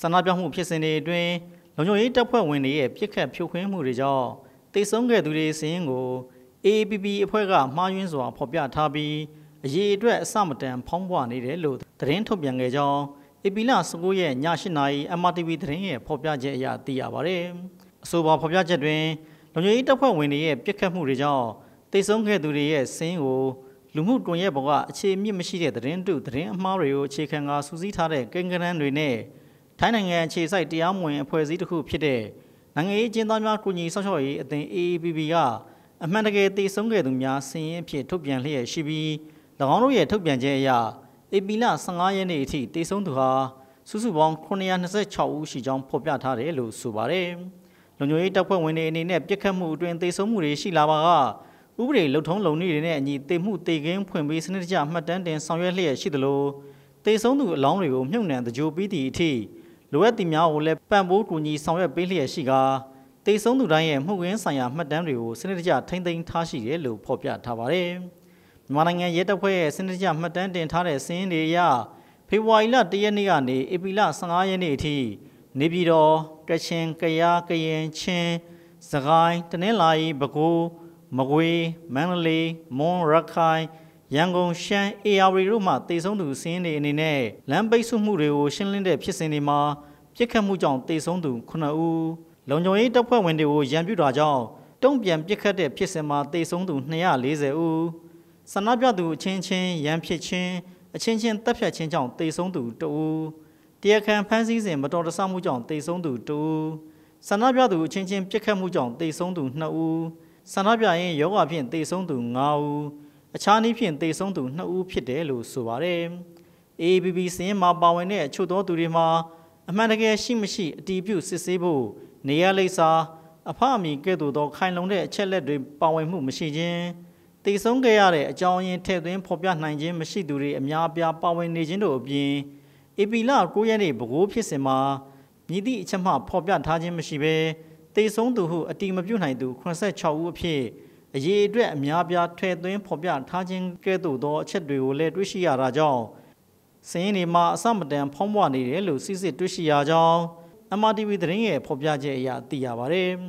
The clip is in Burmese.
ဆန္ဒပြမှုဖြစ်စဉ်တွေအတွင်းလုံခြုံရေးတပ်ဖွဲ့ဝင်တွေရဲ့ပြစ်ခတ်ဖြိုခွင်းမှုတွေကြောင့်တိတ်ဆုံးခဲ့သူတွေစင်းကို AAPP အဖွဲ့ကမှားယွင်းစွာ ဖော်ပြထားပြီးအရေးအတွက်အစမတန်ဖောင်းပွားနေတယ်လို့သတင်းထုတ်ပြန်ခဲ့ကြောင်းဧပြီလ19ရက်ည8နာရီ MRTV သတင်းရဲ့ဖော်ပြချက်အရသိရပါဗျ။အဆိုပါဖော်ပြချက်တွင်လုံခြုံရေးတပ်ဖွဲ့ဝင်တွေရဲ့ပြစ်ခတ်မှုတွေကြောင့်တိတ်ဆုံးခဲ့သူတွေရဲ့စင်းကိုလူမှုတွင်ရဲ့ဘဝအခြေအမြင့်မရှိတဲ့သတင်းတုသတင်းအမှားတွေကိုအခြေခံကစူးစီးထားတဲ့ကိန်းဂဏန်းတွေနဲ့ထိုင်းနိုင်ငံခြေစိုက်တရားမဝင်အဖွဲ့အစည်းတစ်ခုဖြစ်တဲ့နိုင်ငံရေးကျင်းသားများကုညီဆောက်ရှောက်ရေးအသင်း AAPP ကအမှန်တကယ်တည်ဆုံးခဲ့သူများစင်ရင်ဖြစ်ထုတ်ပြန်လျက်ရှိပြီး၎င်းတို့ရဲ့ထုတ်ပြန်ချက်အရဧပြီလ15ရက်နေ့အထိတည်ဆုံးသူဟာစုစုပေါင်း926ဦးရှိကြောင်းဖော်ပြထားတယ်လို့ဆိုပါတယ်။လူညိုရေးတပ်ဖွဲ့ဝင်တွေအနေနဲ့ပြစ်ခတ်မှုအတွင်တည်ဆုံးမှုတွေရှိလာပါကဥပဒေလုံထုံးလုံနည်းတွေနဲ့အညီတည်မှုတည်ခင်းဖွင့်ပေးစနစ်တကျမှတ်တမ်းတင်ဆောင်ရွက်လျက်ရှိသလိုတည်ဆုံးသူအလောင်းတွေကိုမြှုပ်နှံတကြိုပြီးသည့်အထိလိုအပ်သည့်များကိုလည်းပံ့ပိုးကူညီဆောင်ရွက်ပေးလျက်ရှိကာတေဆုံးသူတိုင်းရဲ့မှုခင်းဆိုင်ရာမှတ်တမ်းတွေကိုစနစ်တကျထိန်းသိမ်းထားရှိတယ်လို့ဖော်ပြထားပါတယ်။မြန်မာနိုင်ငံရဲတပ်ဖွဲ့ရဲ့စနစ်တကျမှတ်တမ်းတင်ထားတဲ့စာရင်းတွေအရဖေဖော်ဝါရီလ၁ရက်နေ့ကနေဧပြီလ15ရက်နေ့အထိနေပြည်တော်၊ကချင်၊ကယား၊ကရင်၊ချင်း၊စကိုင်း၊တနင်္လာရီ၊ပဲခူး၊မကွေး၊မန္တလေး၊မွန်၊ရခိုင်ရန်ကုန်ရှမ်း AR တို့မှတေဆုံးသူစင်းတွေအနေနဲ့လမ်းပိတ်ဆို့မှုတွေကိုရှင်းလင်းတဲ့ဖြစ်စဉ်တွေမှာပြစ်ခတ်မှုကြောင့်တေဆုံးသူ9ဦးလုံခြုံရေးတပ်ဖွဲ့ဝင်တွေကိုရန်ပြုတာကြောင့်တုံ့ပြန်ပြစ်ခတ်တဲ့ဖြစ်စဉ်မှာတေဆုံးသူ240ဦးဆန္ဒပြသူအချင်းချင်းရန်ဖြစ်ခြင်းအချင်းချင်းတပ်ဖြတ်ခြင်းကြောင့်တေဆုံးသူ2ဦးတရားခံဖမ်းဆီးစဉ်မတော်တဆမှုကြောင့်တေဆုံးသူ2ဦးဆန္ဒပြသူအချင်းချင်းပြစ်ခတ်မှုကြောင့်တေဆုံးသူ2ဦးဆန္ဒပြရင်ယောဂဖြင့်တေဆုံးသူ9ဦးအခြားနည်းဖြင့်တေဆုံးသူ2ဦးဖြစ်တယ်လို့ဆိုပါတယ် ABB စင်းမှာပါဝင်တဲ့အချို့သောသူတွေမှာအမှန်တကယ်ရှိမရှိအတီးပြုစစ်ဆေးဖို့နေရာလိပ်စာအဖအမိကဲ့သို့သောခိုင်လုံတဲ့အချက်လက်တွေပါဝင်မှုမရှိခြင်းတည်ဆုံးခဲ့ရတဲ့အကြောင်းရင်းထည့်သွင်းဖော်ပြနိုင်ခြင်းမရှိသူတွေအများအပြားပါဝင်နေခြင်းတို့အပြင်ဧပြီလ9ရက်နေ့ဗကိုးဖြစ်စဉ်မှာမြည်သည့်အချက်မှဖော်ပြထားခြင်းမရှိဘဲတည်ဆုံးသူဟုအတိမပြုနိုင်သူ86ဦးအဖြစ်အရေးအတွက်အများအပြားထည့်သွင်းဖော်ပြထားခြင်းကဲ့သို့သောအချက်တွေကိုလည်းတွေ့ရှိရတာကြောင့်စင်းရင်တွေမှာအစမတန်ဖုံးပွားနေတယ်လို့စစ်စစ်တွေ့ရှိရကြောင်း MRTV သတင်းရဲ့ဖော်ပြချက်အရသိရပါတယ်။